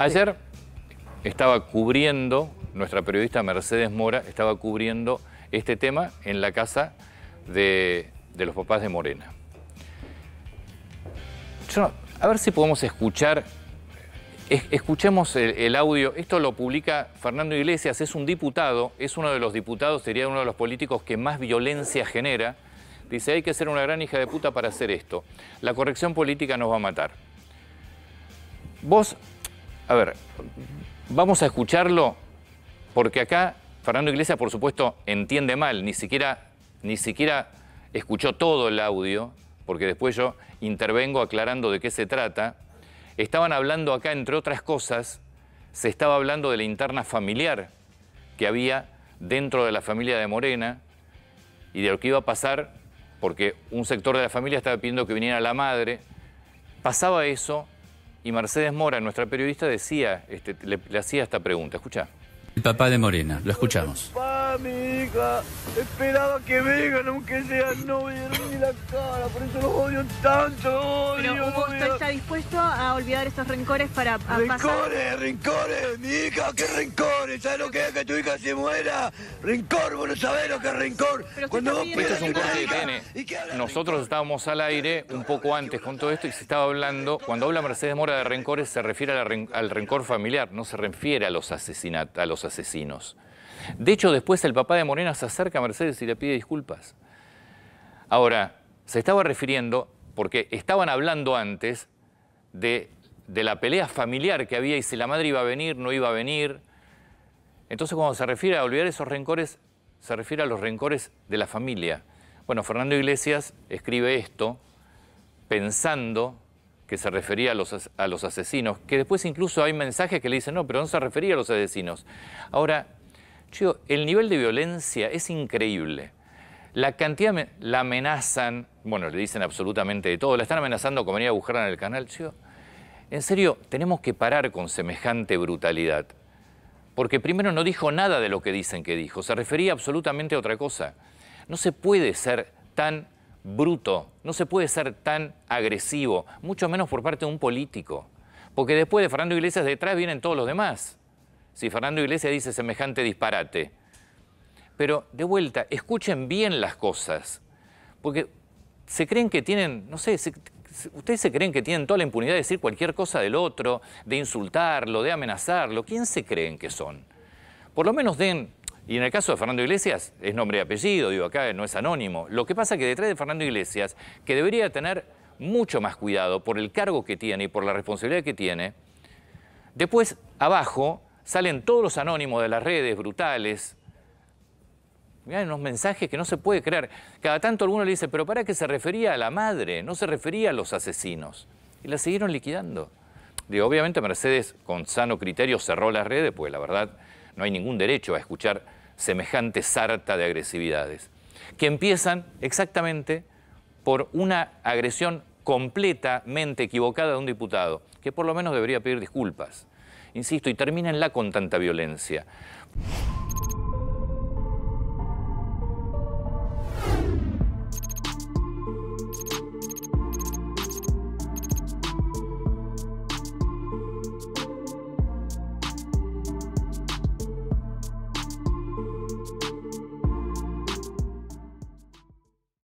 Ayer estaba cubriendo, nuestra periodista Mercedes Mora estaba cubriendo este tema en la casa de, los papás de Morena. a ver si podemos escuchar, escuchemos el, el, audio, esto lo publica Fernando Iglesias, es un diputado, es uno de los diputados, sería uno de los políticos que más violencia genera. Dice, hay que ser una gran hija de puta para hacer esto. La corrección política nos va a matar. Vos a ver, vamos a escucharlo porque acá Fernando Iglesias, por supuesto, entiende mal, ni siquiera, ni siquiera escuchó todo el audio, porque después yo intervengo aclarando de qué se trata. Estaban hablando acá, entre otras cosas, se estaba hablando de la interna familiar que había dentro de la familia de Morena y de lo que iba a pasar, porque un sector de la familia estaba pidiendo que viniera la madre. Pasaba eso, y Mercedes Mora, nuestra periodista, decía, este, le, le hacía esta pregunta. Escucha. El papá de Morena, lo escuchamos mi hija. Esperaba que vengan, aunque sean, no vieron ni la cara. Por eso los odio tanto. Pero está dispuesto a olvidar estos rencores para a rencores! pasar? ¡Mi hija, qué rencores! ¿Sabes lo que es que tu hija se muera? ¡Rencor! ¿Vos no sabés lo que es rencor? es un corte de Nosotros estábamos al aire un poco antes con todo esto y se estaba hablando... Cuando habla Mercedes Mora de rencores se refiere al rencor familiar, no se refiere a los, a los asesinos. De hecho, después el papá de Morena se acerca a Mercedes y le pide disculpas. Ahora, se estaba refiriendo, porque estaban hablando antes de, la pelea familiar que había y si la madre iba a venir, no iba a venir. Entonces, cuando se refiere a olvidar esos rencores, se refiere a los rencores de la familia. Bueno, Fernando Iglesias escribe esto pensando que se refería a los, a los asesinos, que después incluso hay mensajes que le dicen, no, pero no se refería a los asesinos. Ahora, el nivel de violencia es increíble. La cantidad, la amenazan, bueno, le dicen absolutamente de todo, la están amenazando con venir a buscar en el canal. en serio, tenemos que parar con semejante brutalidad. Porque primero no dijo nada de lo que dicen que dijo, se refería absolutamente a otra cosa. No se puede ser tan bruto, no se puede ser tan agresivo, mucho menos por parte de un político. Porque después de Fernando Iglesias detrás vienen todos los demás si Fernando Iglesias dice semejante disparate. Pero de vuelta, escuchen bien las cosas, porque se creen que tienen, no sé, ustedes se creen que tienen toda la impunidad de decir cualquier cosa del otro, de insultarlo, de amenazarlo. ¿Quién se creen que son? Por lo menos den, y en el caso de Fernando Iglesias es nombre y apellido, digo, acá no es anónimo. Lo que pasa que detrás de Fernando Iglesias, que debería tener mucho más cuidado por el cargo que tiene y por la responsabilidad que tiene, después abajo Salen todos los anónimos de las redes, brutales. Mirá, unos mensajes que no se puede creer. Cada tanto alguno le dice, pero para qué se refería a la madre, no se refería a los asesinos. Y la siguieron liquidando. Digo, obviamente Mercedes, con sano criterio, cerró las redes, pues la verdad no hay ningún derecho a escuchar semejante sarta de agresividades. Que empiezan exactamente por una agresión completamente equivocada de un diputado, que por lo menos debería pedir disculpas. Insisto, y termínenla con tanta violencia.